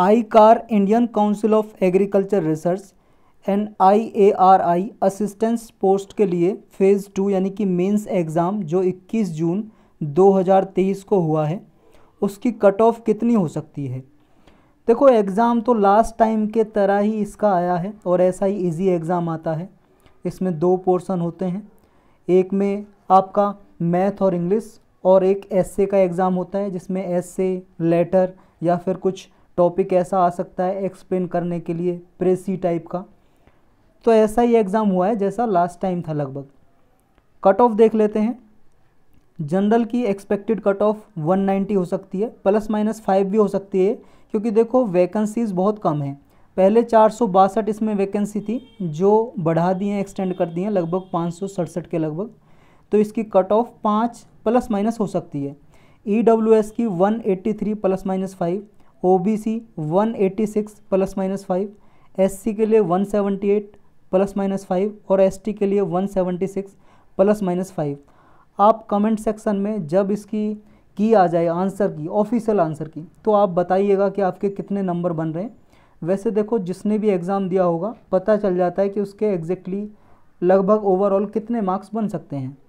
I ICAR Indian Council of Agriculture Research and I A R I assistance post के लिए phase two यानी कि mains exam जो 21 जून 2023 को हुआ है उसकी कट ऑफ कितनी हो सकती है देखो एग्ज़ाम तो लास्ट टाइम के तरह ही इसका आया है और ऐसा ही इजी एग्ज़ाम आता है इसमें दो पोर्शन होते हैं एक में आपका मैथ और इंग्लिश और एक एस का एग्ज़ाम होता है जिसमें एस लेटर या फिर कुछ टॉपिक ऐसा आ सकता है एक्सप्लेन करने के लिए प्रेसी टाइप का तो ऐसा ही एग्ज़ाम हुआ है जैसा लास्ट टाइम था लगभग कट ऑफ देख लेते हैं जनरल की एक्सपेक्टेड कट ऑफ 190 हो सकती है प्लस माइनस फाइव भी हो सकती है क्योंकि देखो वैकेंसीज़ बहुत कम हैं पहले चार इसमें वैकेंसी थी जो बढ़ा दी हैं एक्सटेंड कर दी हैं लगभग पाँच के लगभग तो इसकी कट ऑफ पाँच प्लस माइनस हो सकती है ई e की 183 plus minus five O B C one eighty six plus minus five S C के लिए one seventy eight plus minus five और एस टी के लिए one seventy six plus minus five आप कमेंट सेक्शन में जब इसकी की आ जाए आंसर की ऑफिशियल आंसर की तो आप बताइएगा कि आपके कितने नंबर बन रहे हैं वैसे देखो जिसने भी एग्ज़ाम दिया होगा पता चल जाता है कि उसके एग्जैक्टली लगभग ओवरऑल कितने मार्क्स बन सकते हैं